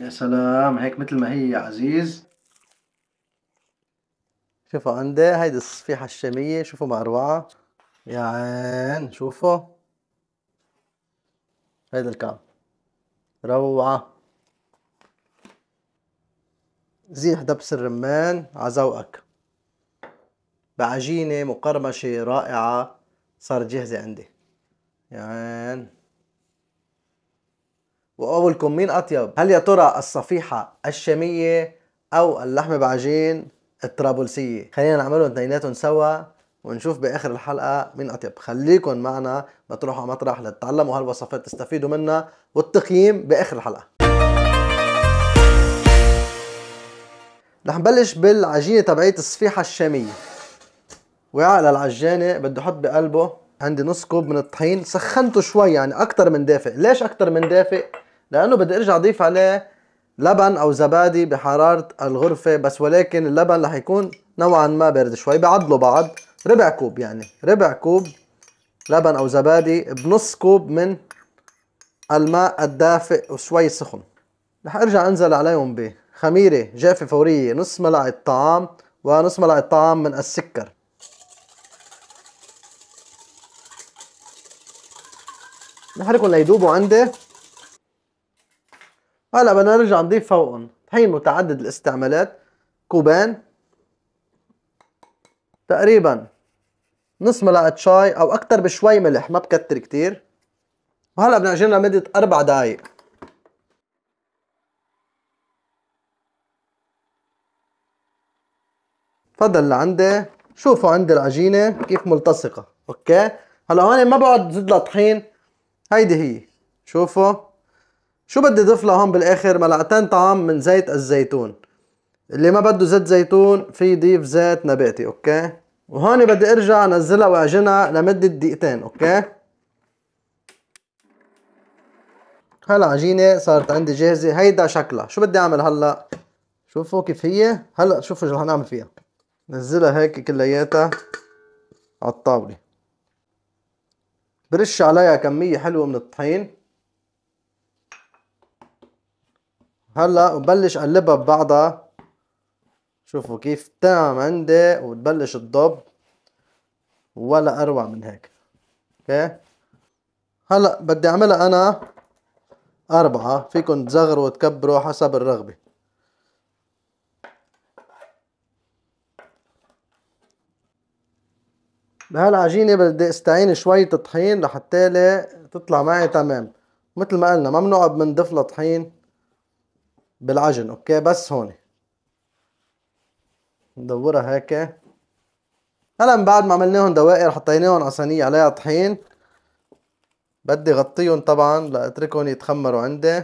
يا سلام هيك مثل ما هي يا عزيز شوفوا عندي هيدي الصفيحة الشامية شوفوا مقروعة يا عين شوفوا هيدا الكعب روعة زيح دبس الرمان عزوقك بعجينة مقرمشة رائعة صارت جاهزة عندي يا عين وقولكم مين أطيب هل يا ترى الصفيحة الشامية أو اللحمة بعجين الطرابلسية خلينا نعملهم اثنيناتهم سوا ونشوف باخر الحلقه مين اطيب خليكم معنا لتروحوا على مطرح لتتعلموا هالوصفات تستفيدوا منها والتقييم باخر الحلقه رح نبلش بالعجينه تبعية الصفيحه الشاميه وعاء للعجانه بدي احط بقلبه عندي نص كوب من الطحين سخنته شوي يعني اكثر من دافئ ليش اكثر من دافئ لانه بدي ارجع اضيف عليه لبن او زبادي بحراره الغرفه بس ولكن اللبن رح يكون نوعا ما بارد شوي بعدله بعض ربع كوب يعني ربع كوب لبن او زبادي بنص كوب من الماء الدافئ وشوي سخن رح ارجع انزل عليهم بخميره جافه فوريه نص ملعقه طعام ونص ملعقه طعام من السكر نحركهم ليدوبوا عندي هلا بدنا نرجع نضيف فوقهم هي متعدد الاستعمالات كوبان تقريبا نص ملعقة شاي أو أكتر بشوي ملح ما بكتر كتير وهلا نعجنها لمدة أربع دقايق تفضل لعندي شوفوا عندي العجينة كيف ملتصقة أوكي هلا هون ما بقعد زد لها طحين هيدي هي شوفوا شو بدي ضيف لهم بالاخر ملعقتين طعام من زيت الزيتون اللي ما بده زيت زيتون في ضيف زيت نباتي اوكي وهون بدي ارجع انزلها واعجنها لمدة دقيقتين اوكي هلا عجينة صارت عندي جاهزة هيدا شكلها شو بدي اعمل هلا شوفوا كيف هي هلا شوفوا شو رح نعمل فيها نزلها هيك كلياتها على الطاولة برش عليها كمية حلوة من الطحين هلا ببلش اقلبها ببعضها شوفوا كيف تمام عندي وتبلش تضب ولا اروع من هيك اوكي هلا بدي اعملها انا اربعة فيكن تزغروا وتكبروا حسب الرغبة بهالعجينة بدي استعين شوية طحين لحتى تطلع معي تمام مثل ما قلنا ممنوع بنضيف لها طحين بالعجن اوكي بس هون ندورها هيك هلا من بعد ما عملناهم دوائر حطيناهم على صينيه عليها طحين بدي غطيهم طبعا لاتركهم يتخمروا عندي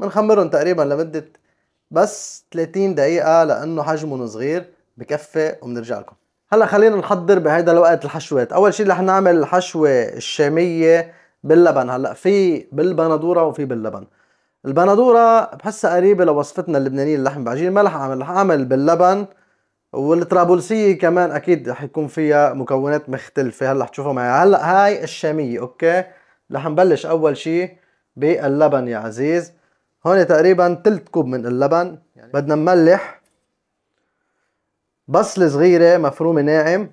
بنخمرهم تقريبا لمدة بس 30 دقيقة لأنه حجمهم صغير بكفي وبنرجع لكم هلا خلينا نحضر بهيدا الوقت الحشوات أول شي رح نعمل الحشوة الشامية باللبن هلا في بالبندوره وفي باللبن البندوره بحسها قريبه لوصفتنا اللبنانيه اللحم بعجينه ما رح اعمل رح اعمل باللبن والطرابلسيه كمان اكيد رح يكون فيها مكونات مختلفه هلا رح تشوفها معي هلا هاي الشاميه اوكي رح نبلش اول شيء باللبن يا عزيز هون تقريبا تلت كوب من اللبن يعني بدنا نملح بصله صغيره مفرومه ناعم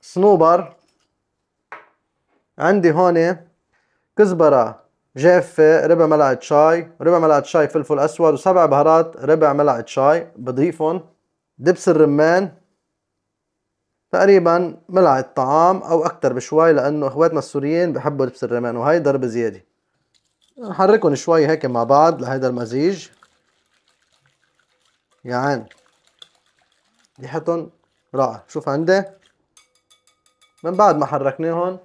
صنوبر عندي هون كزبرة جافة ربع ملعقة شاي ربع ملعقة شاي فلفل أسود وسبع بهارات ربع ملعقة شاي بضيفهم دبس الرمان تقريبا ملعقة طعام أو أكتر بشوي لأنه إخواتنا السوريين بحبوا دبس الرمان وهي ضربة زيادة نحركهم شوي هيك مع بعض لهيدا المزيج يعان ريحتهم رائعة شوف عندي من بعد ما حركناهم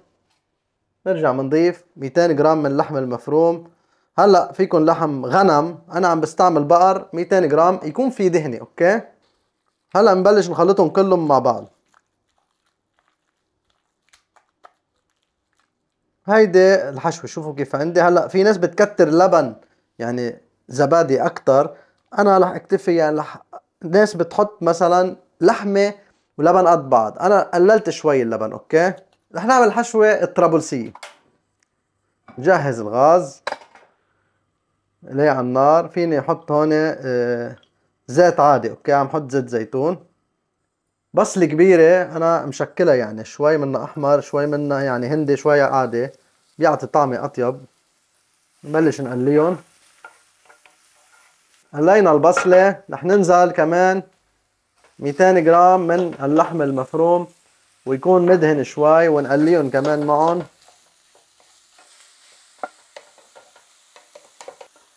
نرجع بنضيف 200 جرام من اللحم المفروم هلا فيكم لحم غنم انا عم بستعمل بقر 200 جرام يكون في دهنه اوكي هلا نبلش نخلطهم كلهم مع بعض هيدي الحشوة شوفوا كيف عندي هلا في ناس بتكتر لبن يعني زبادي اكتر انا رح اكتفي يعني لح... ناس بتحط مثلا لحمة ولبن قد بعض انا قللت شوي اللبن اوكي رح نعمل حشوة الطرابلسية نجهز الغاز ليه على النار فيني احط هون آه، زيت عادي اوكي عم حط زيت زيتون بصلة كبيرة انا مشكلها يعني شوي منها احمر شوي منها يعني هندي شوي عادي بيعطي طعمة اطيب نبلش نقليهم قلينا البصلة رح ننزل كمان 200 جرام من اللحم المفروم ويكون مدهن شوي ونقليهم كمان معهم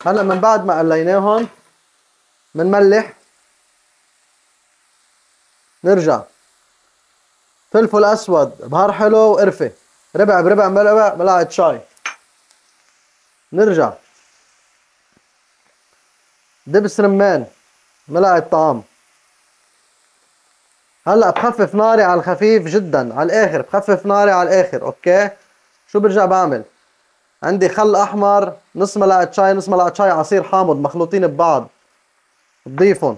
هلا من بعد ما قليناهم بنملح نرجع فلفل اسود بهار حلو وقرفه ربع بربع ملعقه شاي نرجع دبس رمان ملعقه طعام هلا بخفف ناري على الخفيف جدا على الاخر بخفف ناري على الاخر اوكي شو برجع بعمل عندي خل احمر نص ملعقه شاي نص ملعقه شاي عصير حامض مخلوطين ببعض بضيفهم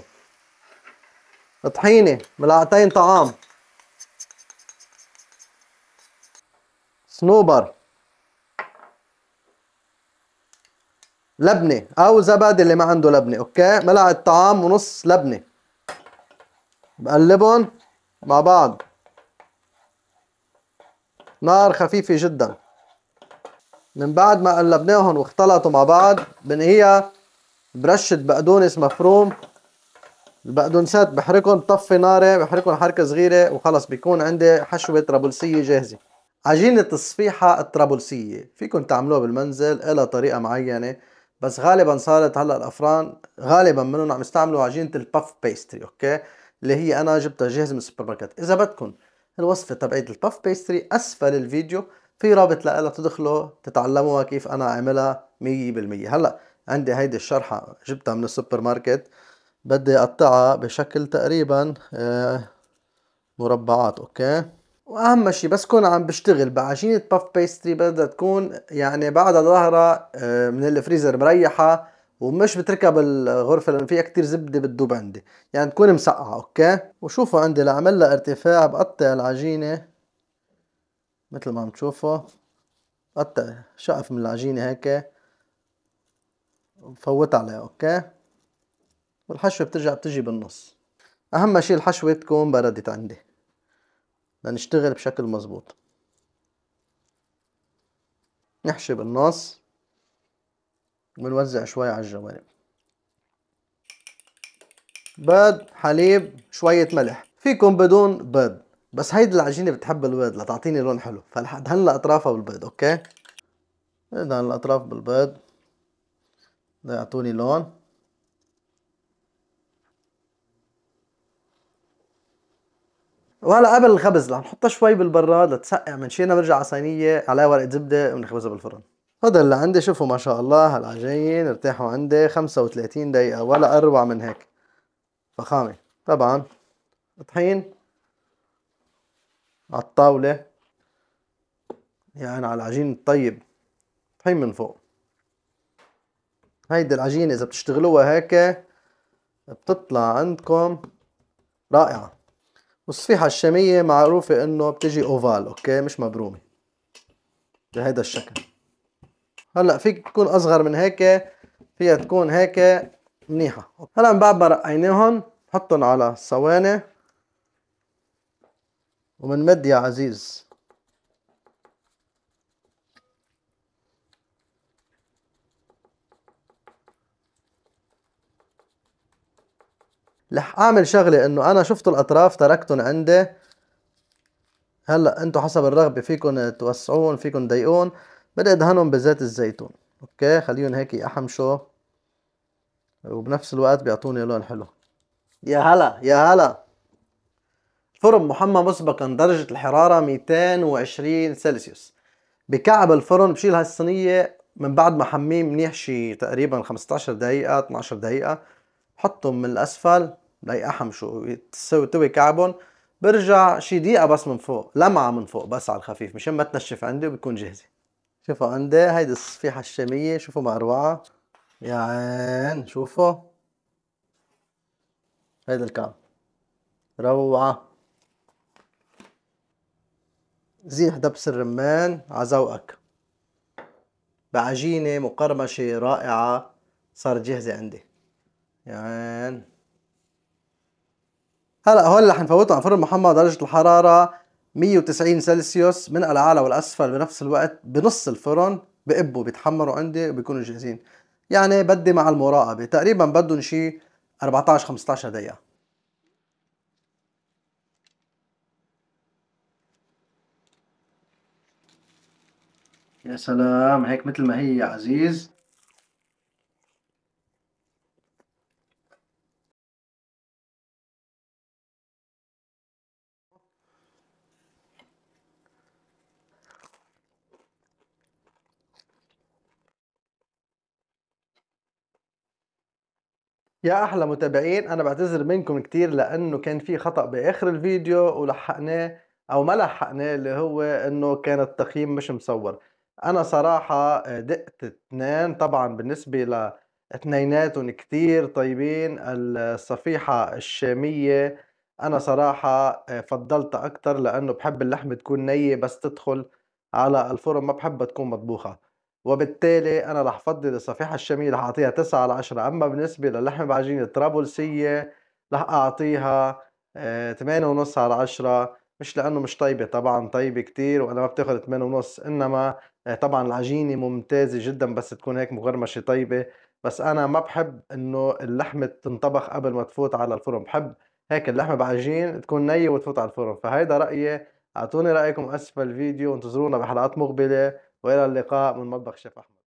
طحينه ملعقتين طعام صنوبر لبنه او زبد اللي ما عنده لبنه اوكي ملعقه طعام ونص لبنه بقلبهم مع بعض نار خفيفة جدا من بعد ما قلبناهم واختلطوا مع بعض بنقيها برشة بقدونس مفروم البقدونسات بحركهم بطفي ناري بحركهم حركة صغيرة وخلص بيكون عندي حشوة طرابلسية جاهزة عجينة الصفيحة الطرابلسية فيكن تعملوها بالمنزل إلها طريقة معينة بس غالبا صارت هلا الافران غالبا منهم عم يستعملوا عجينة البف بيستري اوكي اللي هي انا جبتها جاهزه من السوبر ماركت اذا بدكم الوصفه تبعت الباف بيستري اسفل الفيديو في رابط لها تدخلوا تتعلموها كيف انا اعملها 100% هلا عندي هيدي الشرحه جبتها من السوبر ماركت بدي اقطعها بشكل تقريبا آه، مربعات اوكي واهم شيء بس كون عم بشتغل بعجينه باف بيستري بدها تكون يعني بعدها ظهرها آه، من الفريزر مريحه ومش بتركب الغرفة لأن فيها كتير زبدة بتدوب عندي يعني تكون مسقعة أوكي وشوفوا عندي لعمل لها ارتفاع بقطع العجينة مثل ما عم تشوفوا قطع شقف من العجينة هيك وفوت عليها أوكي والحشوة بترجع بتجي بالنص أهم شي الحشوة تكون بردت عندي لنشتغل بشكل مزبوط نحشي بالنص بنوزع شوية على الجوانب بيض حليب شوية ملح فيكم بدون بيض بس هيدي العجينة بتحب البيض لتعطيني لون حلو فدهن أطرافها بالبيض أوكي ندهن الأطراف بالبيض ليعطوني لون وهلا قبل الخبز رح نحطها شوي بالبراد لتسقع منشينا برجع على صينيه عليها ورقه زبده ونخبزها بالفرن هذا اللي عندي شوفوا ما شاء الله هلا جايين ارتاحوا عندي 35 دقيقة ولا أروع من هيك فخامة طبعا طحين على الطاولة يعني على العجين الطيب طحين من فوق هيدي العجينة إذا بتشتغلوها هيك بتطلع عندكم رائعة والصفيحة الشامية معروفة إنه بتجي أوفال أوكي مش مبرومة بهيدا الشكل هلا فيك تكون اصغر من هيك فيها تكون هيك منيحه هلا من بعد ما رقيناهم نحطهم على الصواني ومنمد يا عزيز رح اعمل شغله انه انا شفت الاطراف تركتهم عندي هلا انتم حسب الرغبه فيكم توسعون فيكم تضيقون بدي ادهنهم بزيت الزيتون اوكي خليهم هيك يحمشوا وبنفس الوقت بيعطوني لون حلو يا هلا يا هلا الفرن محمى مسبقا درجة الحرارة 220 سلسيوس بكعب الفرن بشيل هالصينية من بعد ما حميه منيح شي تقريبا 15 دقيقة 12 دقيقة بحطهم من الأسفل ليحمشوا ويتوي توي كعبهم برجع شي دقيقة بس من فوق لمعة من فوق بس على الخفيف مشان ما تنشف عندي وبكون جاهزة شوفوا عندي هيدي الصفيحة الشامية شوفوا مقروعة يا يعني عين شوفوا هيدا الكعب روعة زيح دبس الرمان عزوقك ذوقك بعجينة مقرمشة رائعة صارت جاهزة عندي يا يعني. عين هلا هول رح نفوته على فرن محمد درجة الحرارة 190 سلسيوس من الأعلى والأسفل بنفس الوقت بنص الفرن بقبوا بيتحمروا عندي وبيكونوا جاهزين يعني بدي مع المراقبة تقريبا بدهم شي 14 15 دقيقة يا سلام هيك مثل ما هي يا عزيز يا احلى متابعين انا بعتذر منكم كتير لانه كان في خطا باخر الفيديو ولحقناه او ما لحقناه اللي هو انه كان التقييم مش مصور انا صراحه آه، دقت اثنين طبعا بالنسبه لاثنيناتهم كتير طيبين الصفيحه الشاميه انا صراحه آه، فضلت اكتر لانه بحب اللحمه تكون نيه بس تدخل على الفرن ما بحبها تكون مطبوخه وبالتالي انا رح فضل الصفيحه الشاميه رح اعطيها 9 على 10 اما بالنسبه للحم بعجينه طرابلسيه رح اعطيها 8 آه، ونص على 10 مش لانه مش طيبه طبعا طيبه كثير وانا ما بتاخذ 8 ونص انما آه، طبعا العجينه ممتازه جدا بس تكون هيك مغرمشه طيبه بس انا ما بحب انه اللحمه تنطبخ قبل ما تفوت على الفرن بحب هيك اللحمه بعجين تكون نيه وتفوت على الفرن فهيدا رايي اعطوني رايكم اسفل الفيديو وانتظرونا بحلقات مقبله والى اللقاء من مطبخ شيف احمد